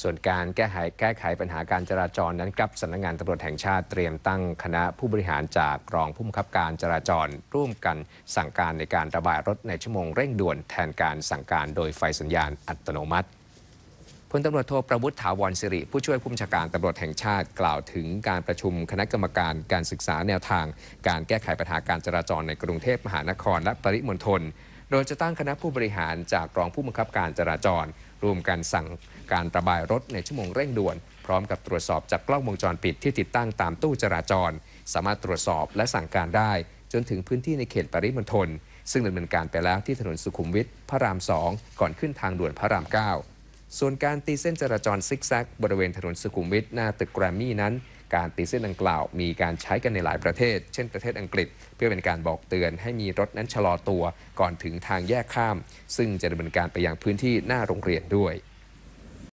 ส่วนการแก้ไขแก้ไขปัญหาการจราจรนั้นครับสำนักงงานตำรวจแห่งชาติเตรียมตั้งคณะผู้บริหารจากรองผู้บังคับการจราจร ร่วมกันสั่งการในการระบายรถในชั่วโมงเร่งด่วนแทนการสั่งการโดยไฟสัญญาณอัตโนมัติ พลตำรวจโทประวุฒิถาวรสิริผู้ช่วยผู้บัญชาการตำรวจแห่งชาติกล่าวถึงการประชุมคณะกรรมการการศึกษาแนวทาง การแก้ไขปัญหาการจราจรในกรุงเทพมหานครและปริมณฑลโดยจะตั้งคณะผู้บริหารจากรองผู้บังคับการจราจรรวมกันสั่งการระบายรถในชั่วโมงเร่งด่วน พร้อมกับตรวจสอบจากกล้องวงจรปิดที่ติดตั้งตามตู้จราจร สามารถตรวจสอบและสั่งการได้ จนถึงพื้นที่ในเขตปริมณฑลซึ่งดำเนินการไปแล้วที่ถนนสุขุมวิทพระราม 2 ก่อนขึ้นทางด่วนพระราม 9 ส่วนการตีเส้นจราจรซิกแซก บริเวณถนนสุขุมวิทหน้าตึกแกรมมี่นั้นการตีเส้นดังกล่าวมีการใช้กันในหลายประเทศ เช่นประเทศอังกฤษเพื่อเป็นการบอกเตือนให้มีรถนั้นชะลอตัวก่อนถึงทางแยกข้าม ซึ่งจะดำเนินการไปยังพื้นที่หน้าโรงเรียนด้วย